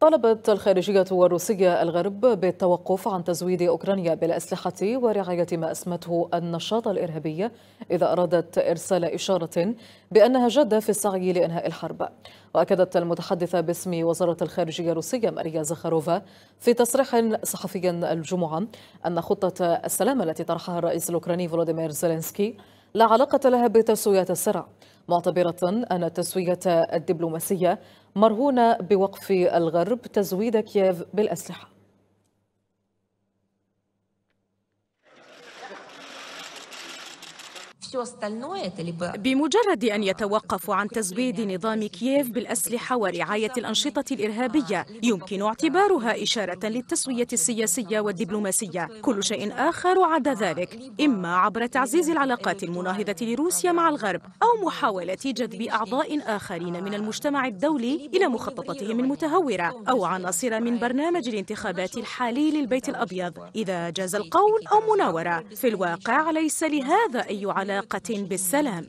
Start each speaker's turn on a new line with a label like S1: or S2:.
S1: طالبت الخارجية الروسية الغرب بالتوقف عن تزويد أوكرانيا بالأسلحة ورعاية ما أسمته النشاط الإرهابي إذا أرادت إرسال إشارة بأنها جادة في السعي لإنهاء الحرب وأكدت المتحدثة باسم وزارة الخارجية الروسية ماريا زخاروفا في تصريح صحفي الجمعة أن خطة السلام التي طرحها الرئيس الأوكراني فولوديمير زيلينسكي لا علاقة لها بتسويات الصراع معتبرة أن التسوية الدبلوماسية مرهونة بوقف الغرب تزويد كييف بالأسلحة
S2: بمجرد أن يتوقف عن تزويد نظام كييف بالأسلحة ورعاية الأنشطة الإرهابية يمكن اعتبارها إشارة للتسوية السياسية والدبلوماسية كل شيء آخر عدا ذلك إما عبر تعزيز العلاقات المناهضة لروسيا مع الغرب أو محاولة جذب أعضاء آخرين من المجتمع الدولي إلى مخططاتهم المتهورة أو عناصر من برنامج الانتخابات الحالي للبيت الأبيض إذا جاز القول أو مناورة في الواقع ليس لهذا أي علاقة علاقة بالسلام